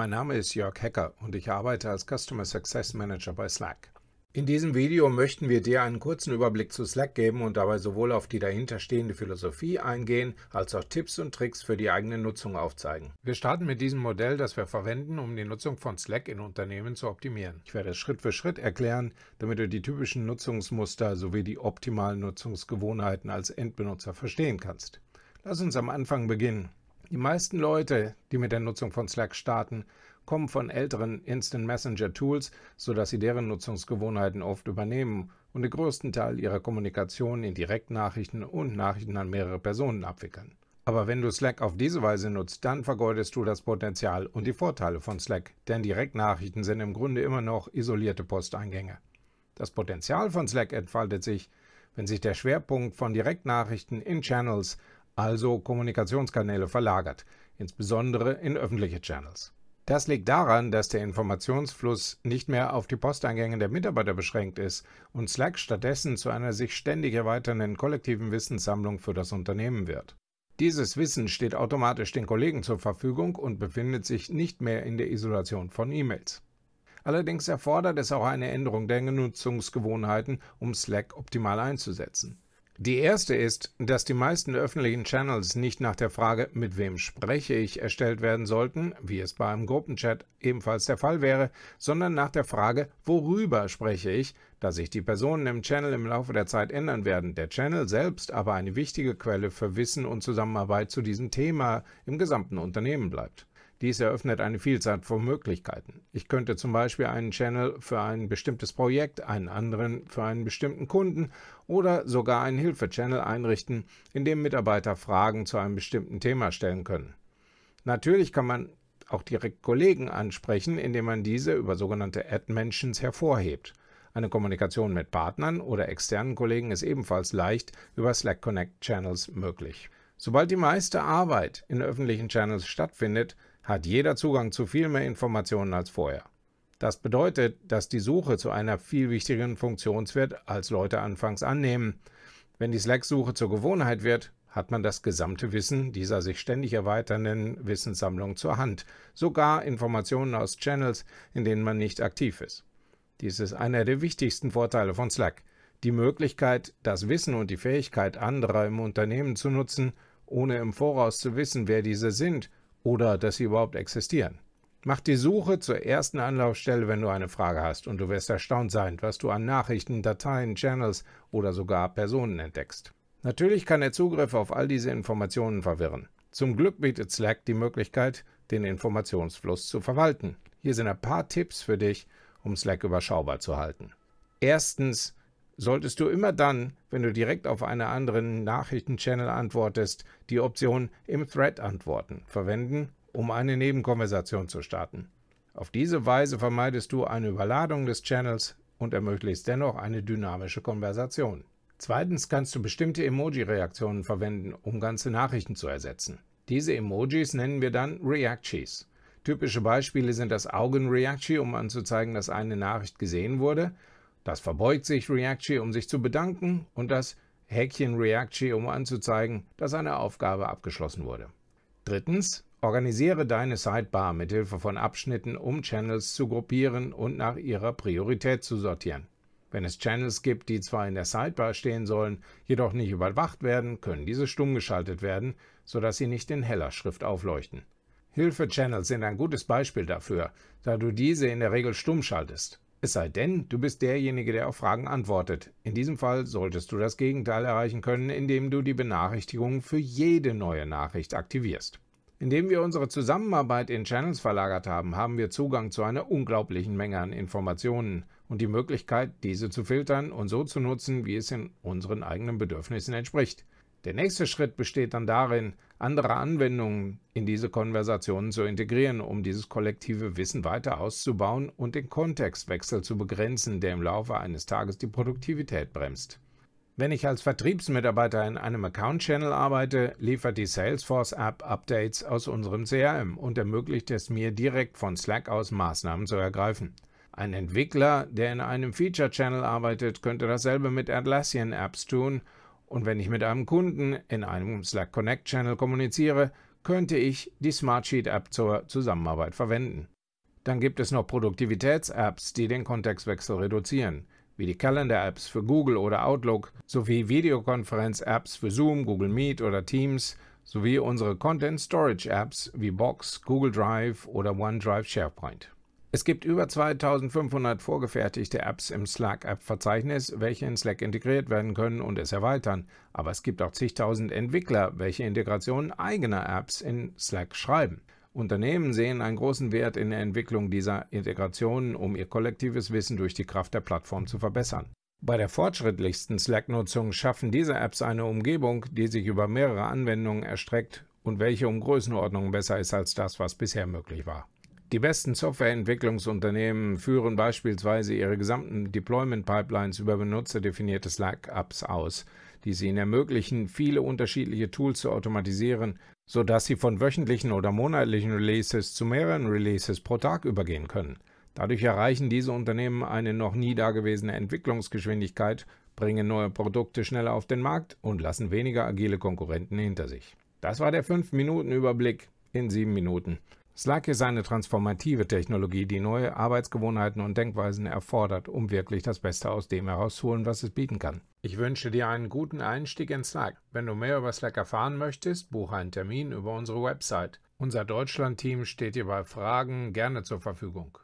Mein Name ist Jörg Hecker und ich arbeite als Customer Success Manager bei Slack. In diesem Video möchten wir dir einen kurzen Überblick zu Slack geben und dabei sowohl auf die dahinterstehende Philosophie eingehen, als auch Tipps und Tricks für die eigene Nutzung aufzeigen. Wir starten mit diesem Modell, das wir verwenden, um die Nutzung von Slack in Unternehmen zu optimieren. Ich werde es Schritt für Schritt erklären, damit du die typischen Nutzungsmuster sowie die optimalen Nutzungsgewohnheiten als Endbenutzer verstehen kannst. Lass uns am Anfang beginnen. Die meisten Leute, die mit der Nutzung von Slack starten, kommen von älteren Instant Messenger Tools, sodass sie deren Nutzungsgewohnheiten oft übernehmen und den größten Teil ihrer Kommunikation in Direktnachrichten und Nachrichten an mehrere Personen abwickeln. Aber wenn du Slack auf diese Weise nutzt, dann vergeudest du das Potenzial und die Vorteile von Slack, denn Direktnachrichten sind im Grunde immer noch isolierte Posteingänge. Das Potenzial von Slack entfaltet sich, wenn sich der Schwerpunkt von Direktnachrichten in Channels also Kommunikationskanäle, verlagert, insbesondere in öffentliche Channels. Das liegt daran, dass der Informationsfluss nicht mehr auf die Posteingänge der Mitarbeiter beschränkt ist und Slack stattdessen zu einer sich ständig erweiternden kollektiven Wissenssammlung für das Unternehmen wird. Dieses Wissen steht automatisch den Kollegen zur Verfügung und befindet sich nicht mehr in der Isolation von E-Mails. Allerdings erfordert es auch eine Änderung der Nutzungsgewohnheiten, um Slack optimal einzusetzen. Die erste ist, dass die meisten öffentlichen Channels nicht nach der Frage, mit wem spreche ich, erstellt werden sollten, wie es beim Gruppenchat ebenfalls der Fall wäre, sondern nach der Frage, worüber spreche ich, da sich die Personen im Channel im Laufe der Zeit ändern werden, der Channel selbst aber eine wichtige Quelle für Wissen und Zusammenarbeit zu diesem Thema im gesamten Unternehmen bleibt. Dies eröffnet eine Vielzahl von Möglichkeiten. Ich könnte zum Beispiel einen Channel für ein bestimmtes Projekt, einen anderen für einen bestimmten Kunden oder sogar einen Hilfe-Channel einrichten, in dem Mitarbeiter Fragen zu einem bestimmten Thema stellen können. Natürlich kann man auch direkt Kollegen ansprechen, indem man diese über sogenannte Ad-Mentions hervorhebt. Eine Kommunikation mit Partnern oder externen Kollegen ist ebenfalls leicht über Slack Connect Channels möglich. Sobald die meiste Arbeit in öffentlichen Channels stattfindet, hat jeder Zugang zu viel mehr Informationen als vorher. Das bedeutet, dass die Suche zu einer viel wichtigeren Funktion wird, als Leute anfangs annehmen. Wenn die Slack-Suche zur Gewohnheit wird, hat man das gesamte Wissen dieser sich ständig erweiternden Wissenssammlung zur Hand, sogar Informationen aus Channels, in denen man nicht aktiv ist. Dies ist einer der wichtigsten Vorteile von Slack, die Möglichkeit, das Wissen und die Fähigkeit anderer im Unternehmen zu nutzen, ohne im Voraus zu wissen, wer diese sind oder dass sie überhaupt existieren. Mach die Suche zur ersten Anlaufstelle, wenn du eine Frage hast, und du wirst erstaunt sein, was du an Nachrichten, Dateien, Channels oder sogar Personen entdeckst. Natürlich kann der Zugriff auf all diese Informationen verwirren. Zum Glück bietet Slack die Möglichkeit, den Informationsfluss zu verwalten. Hier sind ein paar Tipps für dich, um Slack überschaubar zu halten. Erstens, solltest du immer dann, wenn du direkt auf einen anderen Nachrichtenchannel antwortest, die Option im Thread antworten verwenden, um eine Nebenkonversation zu starten. Auf diese Weise vermeidest du eine Überladung des Channels und ermöglichst dennoch eine dynamische Konversation. Zweitens kannst du bestimmte Emoji-Reaktionen verwenden, um ganze Nachrichten zu ersetzen. Diese Emojis nennen wir dann Reacties. Typische Beispiele sind das Augen-Reacti, um anzuzeigen, dass eine Nachricht gesehen wurde, das verbeugt sich Reactchi, um sich zu bedanken und das Häkchen Reactchi, um anzuzeigen, dass eine Aufgabe abgeschlossen wurde. Drittens, organisiere deine Sidebar mit Hilfe von Abschnitten, um Channels zu gruppieren und nach ihrer Priorität zu sortieren. Wenn es Channels gibt, die zwar in der Sidebar stehen sollen, jedoch nicht überwacht werden, können diese stumm geschaltet werden, sodass sie nicht in heller Schrift aufleuchten. Hilfe-Channels sind ein gutes Beispiel dafür, da du diese in der Regel stumm schaltest. Es sei denn, du bist derjenige, der auf Fragen antwortet. In diesem Fall solltest du das Gegenteil erreichen können, indem du die Benachrichtigungen für jede neue Nachricht aktivierst. Indem wir unsere Zusammenarbeit in Channels verlagert haben, haben wir Zugang zu einer unglaublichen Menge an Informationen und die Möglichkeit, diese zu filtern und so zu nutzen, wie es in unseren eigenen Bedürfnissen entspricht. Der nächste Schritt besteht dann darin, andere Anwendungen in diese Konversationen zu integrieren, um dieses kollektive Wissen weiter auszubauen und den Kontextwechsel zu begrenzen, der im Laufe eines Tages die Produktivität bremst. Wenn ich als Vertriebsmitarbeiter in einem Account-Channel arbeite, liefert die Salesforce-App Updates aus unserem CRM und ermöglicht es mir, direkt von Slack aus Maßnahmen zu ergreifen. Ein Entwickler, der in einem Feature-Channel arbeitet, könnte dasselbe mit Atlassian-Apps tun und wenn ich mit einem Kunden in einem Slack Connect Channel kommuniziere, könnte ich die Smartsheet App zur Zusammenarbeit verwenden. Dann gibt es noch Produktivitäts-Apps, die den Kontextwechsel reduzieren, wie die calendar apps für Google oder Outlook, sowie Videokonferenz-Apps für Zoom, Google Meet oder Teams, sowie unsere Content Storage-Apps wie Box, Google Drive oder OneDrive SharePoint. Es gibt über 2500 vorgefertigte Apps im Slack-App-Verzeichnis, welche in Slack integriert werden können und es erweitern. Aber es gibt auch zigtausend Entwickler, welche Integrationen eigener Apps in Slack schreiben. Unternehmen sehen einen großen Wert in der Entwicklung dieser Integrationen, um ihr kollektives Wissen durch die Kraft der Plattform zu verbessern. Bei der fortschrittlichsten Slack-Nutzung schaffen diese Apps eine Umgebung, die sich über mehrere Anwendungen erstreckt und welche um Größenordnungen besser ist als das, was bisher möglich war. Die besten Softwareentwicklungsunternehmen führen beispielsweise ihre gesamten Deployment-Pipelines über benutzerdefinierte Slack-Ups aus, die es ihnen ermöglichen, viele unterschiedliche Tools zu automatisieren, sodass sie von wöchentlichen oder monatlichen Releases zu mehreren Releases pro Tag übergehen können. Dadurch erreichen diese Unternehmen eine noch nie dagewesene Entwicklungsgeschwindigkeit, bringen neue Produkte schneller auf den Markt und lassen weniger agile Konkurrenten hinter sich. Das war der 5-Minuten-Überblick in 7 Minuten. Slack ist eine transformative Technologie, die neue Arbeitsgewohnheiten und Denkweisen erfordert, um wirklich das Beste aus dem herauszuholen, was es bieten kann. Ich wünsche dir einen guten Einstieg in Slack. Wenn du mehr über Slack erfahren möchtest, buche einen Termin über unsere Website. Unser Deutschland-Team steht dir bei Fragen gerne zur Verfügung.